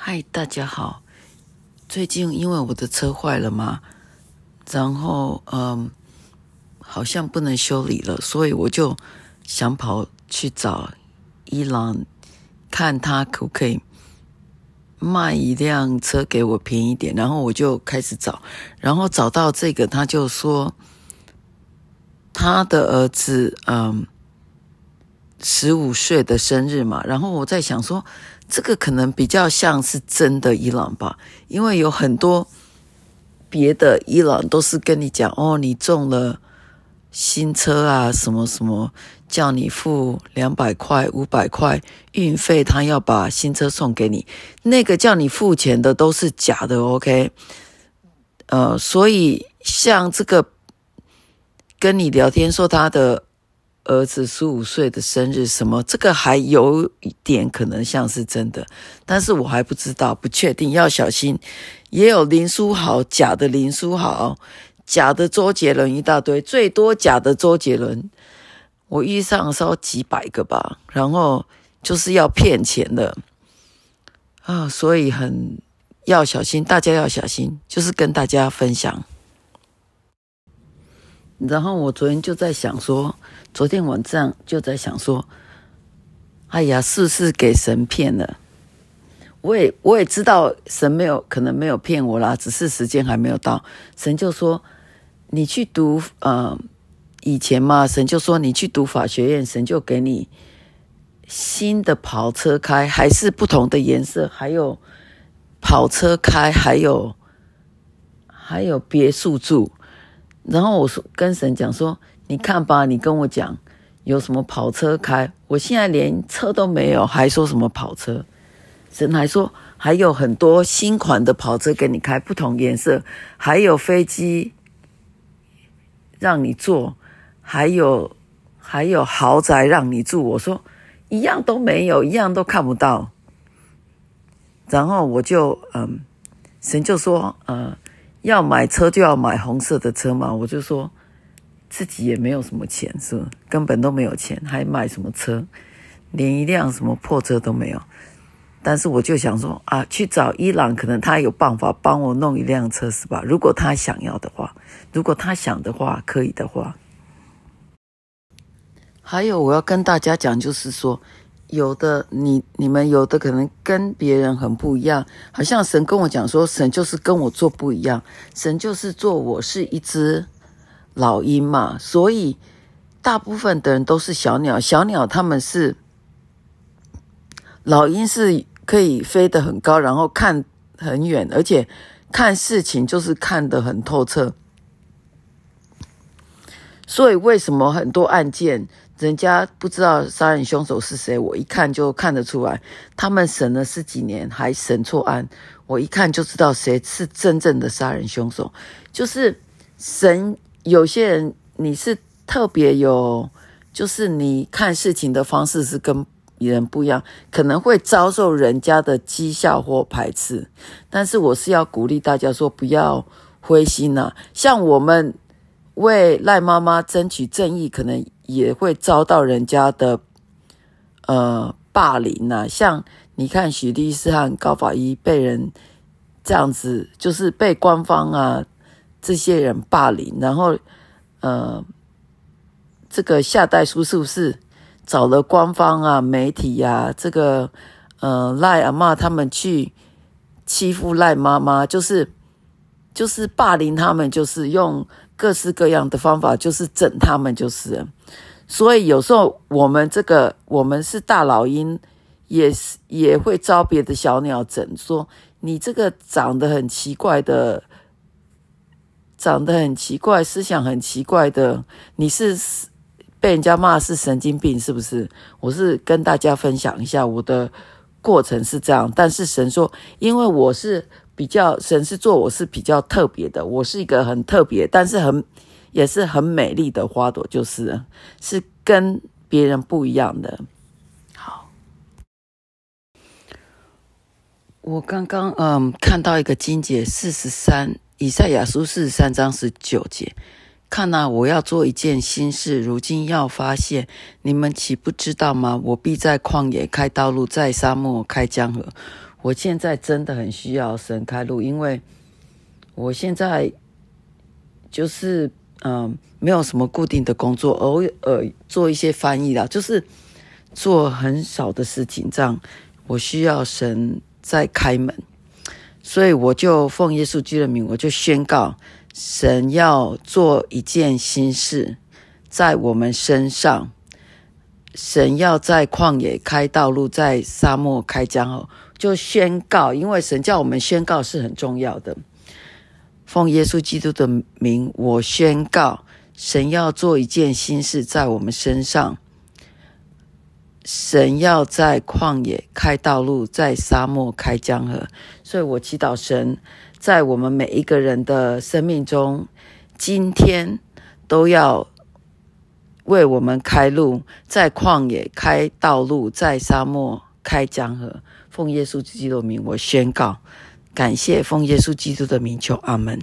嗨，大家好。最近因为我的车坏了嘛，然后嗯，好像不能修理了，所以我就想跑去找伊朗，看他可不可以卖一辆车给我便宜点。然后我就开始找，然后找到这个，他就说他的儿子嗯。十五岁的生日嘛，然后我在想说，这个可能比较像是真的伊朗吧，因为有很多别的伊朗都是跟你讲哦，你中了新车啊，什么什么，叫你付两百块、五百块运费，他要把新车送给你。那个叫你付钱的都是假的，OK？呃，所以像这个跟你聊天说他的。儿子十五岁的生日，什么这个还有一点可能像是真的，但是我还不知道，不确定，要小心。也有林书豪假的林书豪，假的周杰伦一大堆，最多假的周杰伦，我遇上稍几百个吧，然后就是要骗钱的啊，所以很要小心，大家要小心，就是跟大家分享。然后我昨天就在想说。昨天晚上就在想说：“哎呀，是不是给神骗了？”我也我也知道神没有，可能没有骗我啦，只是时间还没有到。神就说：“你去读……嗯，以前嘛，神就说你去读法学院，神就给你新的跑车开，还是不同的颜色，还有跑车开，还有还有别墅住。”然后我说跟神讲说。你看吧，你跟我讲有什么跑车开？我现在连车都没有，还说什么跑车？神还说还有很多新款的跑车给你开，不同颜色，还有飞机让你坐，还有还有豪宅让你住。我说一样都没有，一样都看不到。然后我就嗯，神就说呃，要买车就要买红色的车嘛，我就说。自己也没有什么钱，是根本都没有钱，还买什么车？连一辆什么破车都没有。但是我就想说啊，去找伊朗，可能他有办法帮我弄一辆车，是吧？如果他想要的话，如果他想的话，可以的话。还有，我要跟大家讲，就是说，有的你你们有的可能跟别人很不一样，好像神跟我讲说，神就是跟我做不一样，神就是做我是一只。老鹰嘛，所以大部分的人都是小鸟。小鸟他们是老鹰是可以飞得很高，然后看很远，而且看事情就是看得很透彻。所以为什么很多案件人家不知道杀人凶手是谁，我一看就看得出来。他们审了十几年还审错案，我一看就知道谁是真正的杀人凶手，就是神。有些人你是特别有，就是你看事情的方式是跟人不一样，可能会遭受人家的讥笑或排斥。但是我是要鼓励大家说，不要灰心呐。像我们为赖妈妈争取正义，可能也会遭到人家的呃霸凌呐。像你看许律师和高法医被人这样子，就是被官方啊。这些人霸凌，然后，呃，这个夏代叔是不是找了官方啊、媒体呀？这个呃赖阿妈他们去欺负赖妈妈，就是就是霸凌他们，就是用各式各样的方法，就是整他们，就是。所以有时候我们这个我们是大老鹰，也是也会招别的小鸟整，说你这个长得很奇怪的。长得很奇怪，思想很奇怪的，你是被人家骂是神经病，是不是？我是跟大家分享一下我的过程是这样，但是神说，因为我是比较，神是做我是比较特别的，我是一个很特别，但是很也是很美丽的花朵，就是是跟别人不一样的。好，我刚刚嗯看到一个金姐四十三。以赛亚书四十三章十九节，看呐，我要做一件新事，如今要发现，你们岂不知道吗？我必在旷野开道路，在沙漠开江河。我现在真的很需要神开路，因为我现在就是嗯，没有什么固定的工作，偶尔做一些翻译啦，就是做很少的事情。这样，我需要神在开门。所以我就奉耶稣基督的名，我就宣告：神要做一件新事，在我们身上。神要在旷野开道路，在沙漠开江河，就宣告。因为神叫我们宣告是很重要的。奉耶稣基督的名，我宣告：神要做一件新事在我们身上。神要在旷野开道路，在沙漠开江河，所以我祈祷神在我们每一个人的生命中，今天都要为我们开路，在旷野开道路，在沙漠开江河。奉耶稣基督的名，我宣告，感谢奉耶稣基督的名求，阿门。